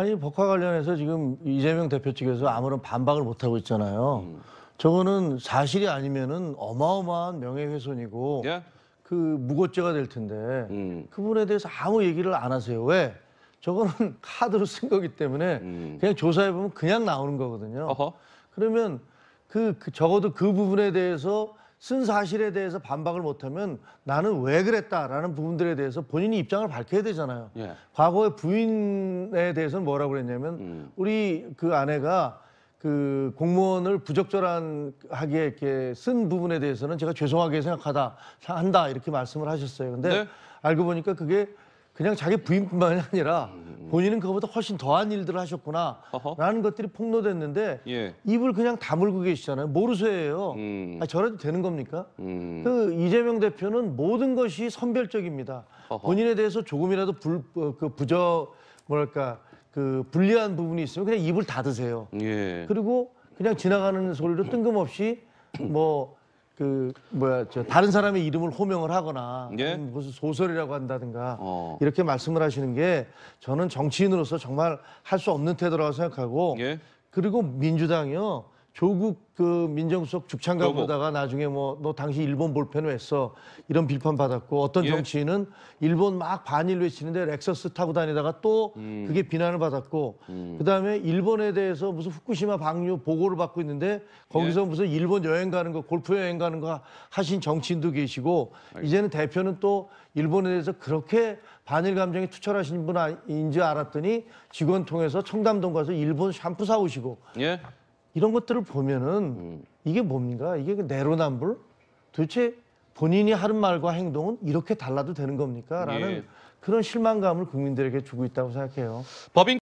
아니 법화 관련해서 지금 이재명 대표 측에서 아무런 반박을 못 하고 있잖아요. 음. 저거는 사실이 아니면은 어마어마한 명예훼손이고 예? 그 무고죄가 될 텐데 음. 그분에 대해서 아무 얘기를 안 하세요. 왜? 저거는 카드로 쓴 거기 때문에 음. 그냥 조사해 보면 그냥 나오는 거거든요. 어허. 그러면 그, 그 적어도 그 부분에 대해서 쓴 사실에 대해서 반박을 못하면 나는 왜 그랬다라는 부분들에 대해서 본인이 입장을 밝혀야 되잖아요. 예. 과거의 부인에 대해서는 뭐라고 그랬냐면 음. 우리 그 아내가 그 공무원을 부적절한 하게 이렇게 쓴 부분에 대해서는 제가 죄송하게 생각하다 한다 이렇게 말씀을 하셨어요. 근데 네? 알고 보니까 그게 그냥 자기 부인뿐만이 아니라 음. 본인은 그거보다 훨씬 더한 일들을 하셨구나 어허. 라는 것들이 폭로됐는데 예. 입을 그냥 다물고 계시잖아요. 모르쇠예요. 음. 아, 저래도 되는 겁니까? 음. 그 이재명 대표는 모든 것이 선별적입니다. 어허. 본인에 대해서 조금이라도 불, 어, 그부저 뭐랄까 그 불리한 부분이 있으면 그냥 입을 닫으세요. 예. 그리고 그냥 지나가는 소리로 뜬금없이 뭐그 뭐야 저 다른 사람의 이름을 호명을 하거나 예? 음, 무슨 소설이라고 한다든가 어. 이렇게 말씀을 하시는 게 저는 정치인으로서 정말 할 수 없는 태도라고 생각하고 예? 그리고 민주당이요 조국 그 민정수석 죽창가 보다가 나중에 뭐 너 당시 일본 볼펜을 했어 이런 비판 받았고 어떤 예. 정치인은 일본 막 반일 외치는데 렉서스 타고 다니다가 또 음. 그게 비난을 받았고 음. 그다음에 일본에 대해서 무슨 후쿠시마 방류 보고를 받고 있는데 거기서 예. 무슨 일본 여행 가는 거 골프 여행 가는 거 하신 정치인도 계시고 이제는 대표는 또 일본에 대해서 그렇게 반일 감정이 투철하신 분인지 알았더니 직원 통해서 청담동 가서 일본 샴푸 사오시고 예? 이런 것들을 보면은 음. 이게 뭡니까? 이게 그 내로남불? 도대체 본인이 하는 말과 행동은 이렇게 달라도 되는 겁니까? 라는 예. 그런 실망감을 국민들에게 주고 있다고 생각해요. 법인